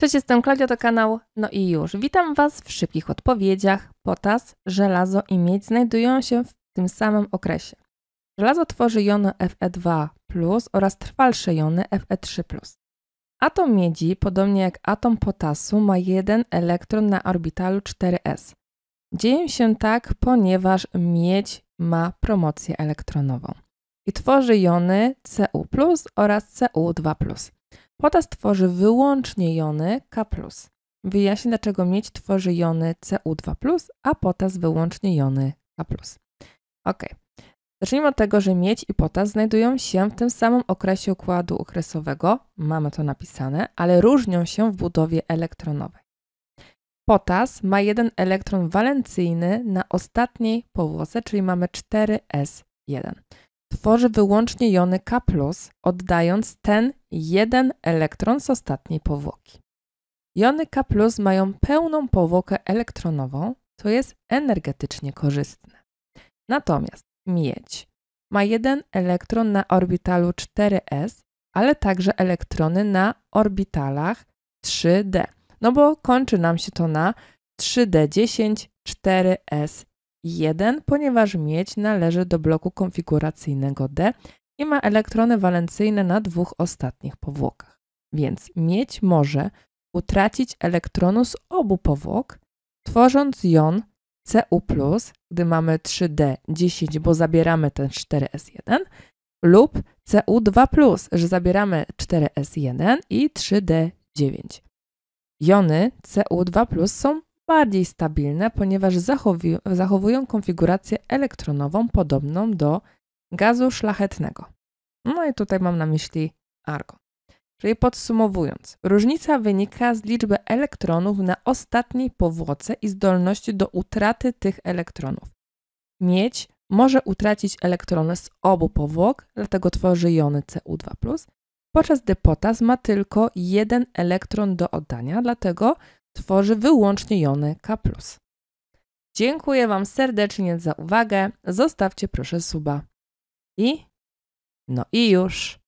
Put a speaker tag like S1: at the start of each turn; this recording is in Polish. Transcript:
S1: Cześć, jestem Klaudia, to kanał No i już. Witam Was w szybkich odpowiedziach. Potas, żelazo i miedź znajdują się w tym samym okresie. Żelazo tworzy jony Fe2 oraz trwalsze jony Fe3. Atom miedzi, podobnie jak atom potasu, ma jeden elektron na orbitalu 4s. Dzieje się tak, ponieważ miedź ma promocję elektronową i tworzy jony Cu oraz Cu2 Potas tworzy wyłącznie jony K+. Wyjaśnię, dlaczego miedź tworzy jony Cu2+, a potas wyłącznie jony K+. Ok. Zacznijmy od tego, że miedź i potas znajdują się w tym samym okresie układu okresowego, mamy to napisane, ale różnią się w budowie elektronowej. Potas ma jeden elektron walencyjny na ostatniej powłoce, czyli mamy 4s1 tworzy wyłącznie jony K, oddając ten jeden elektron z ostatniej powłoki. Jony K mają pełną powłokę elektronową, co jest energetycznie korzystne. Natomiast miedź ma jeden elektron na orbitalu 4s, ale także elektrony na orbitalach 3d, no bo kończy nam się to na 3d10, 4s 1, ponieważ miedź należy do bloku konfiguracyjnego D i ma elektrony walencyjne na dwóch ostatnich powłokach. Więc miedź może utracić elektronu z obu powłok, tworząc jon Cu, gdy mamy 3D10, bo zabieramy ten 4S1, lub Cu2, że zabieramy 4S1 i 3D9. Jony Cu2 są bardziej stabilne, ponieważ zachowują konfigurację elektronową podobną do gazu szlachetnego. No i tutaj mam na myśli argon. Czyli podsumowując, różnica wynika z liczby elektronów na ostatniej powłoce i zdolności do utraty tych elektronów. Miedź może utracić elektrony z obu powłok, dlatego tworzy jony Cu2+, podczas gdy potas ma tylko jeden elektron do oddania, dlatego tworzy wyłącznie jony K+. Dziękuję Wam serdecznie za uwagę. Zostawcie proszę suba. I? No i już.